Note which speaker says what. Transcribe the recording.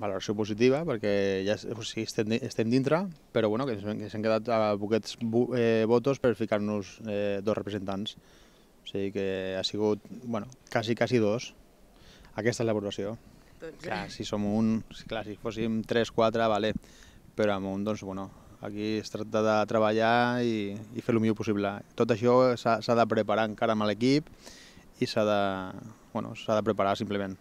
Speaker 1: valoració positiva, perquè ja o sigui, estem, estem dintre, però bueno, que s'han quedat a poquets eh, votos per ficar-nos eh, dos representants. O sigui que ha sigut, bueno, quasi, quasi dos. Aquesta és la valoració. Doncs, clar, si som un, clar, si fóssim 3, 4, vale, però amb un, doncs, bueno, aquí es tracta de treballar i, i fer el millor possible. Tot això s'ha de preparar encara amb l'equip i s'ha de, bueno, s'ha de preparar simplement.